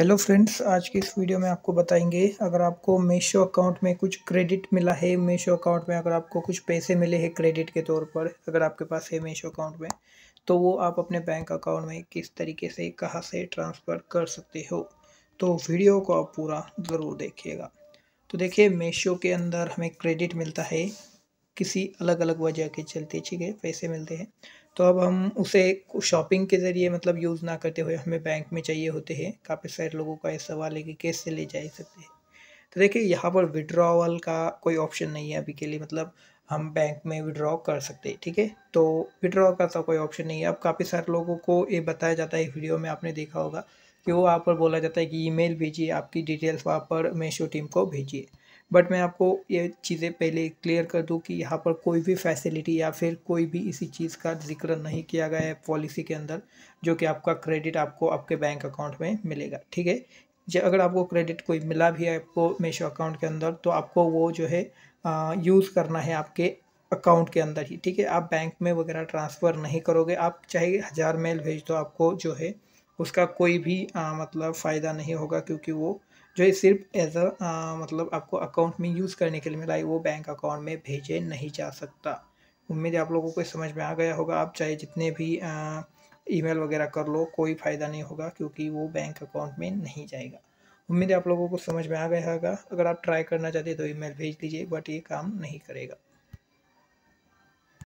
hello friends आज की इस वीडियो में आपको बताएंगे अगर आपको मीशो अकाउंट में कुछ क्रेडिट मिला है मीशो अकाउंट में अगर आपको कुछ पैसे मिले हैं क्रेडिट के तौर पर अगर आपके पास है मीशो अकाउंट में तो वो आप अपने बैंक अकाउंट में किस तरीके से कहाँ से ट्रांसफ़र कर सकते हो तो वीडियो को आप पूरा ज़रूर देखिएगा तो देखिए मीशो के अंदर हमें क्रेडिट मिलता है किसी अलग अलग वजह के चलते ठीक है पैसे मिलते हैं तो अब हम उसे शॉपिंग के ज़रिए मतलब यूज़ ना करते हुए हमें बैंक में चाहिए होते हैं काफ़ी सारे लोगों का यह सवाल है कि कैसे ले जा सकते हैं तो देखिए यहाँ पर विड्रॉवल का कोई ऑप्शन नहीं है अभी के लिए मतलब हम बैंक में विड्रॉ कर सकते हैं ठीक है तो विड्रॉ का तो कोई ऑप्शन नहीं है अब काफ़ी सारे लोगों को ये बताया जाता है वीडियो में आपने देखा होगा कि वो वहाँ पर बोला जाता है कि ईमेल भेजिए आपकी डिटेल्स वहाँ पर मेशो टीम को भेजिए बट मैं आपको ये चीज़ें पहले क्लियर कर दूँ कि यहाँ पर कोई भी फैसिलिटी या फिर कोई भी इसी चीज़ का जिक्र नहीं किया गया है पॉलिसी के अंदर जो कि आपका क्रेडिट आपको आपके बैंक अकाउंट में मिलेगा ठीक है जब अगर आपको क्रेडिट कोई मिला भी है आपको मेशो अकाउंट के अंदर तो आपको वो जो है यूज़ करना है आपके अकाउंट के अंदर ही ठीक है आप बैंक में वगैरह ट्रांसफ़र नहीं करोगे आप चाहे हज़ार मेल भेज दो आपको जो है उसका कोई भी आ, मतलब फ़ायदा नहीं होगा क्योंकि वो जो है सिर्फ एज अ मतलब आपको अकाउंट में यूज़ करने के लिए मिला है वो बैंक अकाउंट में भेजे नहीं जा सकता उम्मीद है आप लोगों को समझ में आ गया होगा आप चाहे जितने भी ईमेल वगैरह कर लो कोई फ़ायदा नहीं होगा क्योंकि वो बैंक अकाउंट में नहीं जाएगा उम्मीद है आप लोगों को समझ में आ गया होगा अगर आप ट्राई करना चाहते हैं तो ईमेल भेज दीजिए बट ये काम नहीं करेगा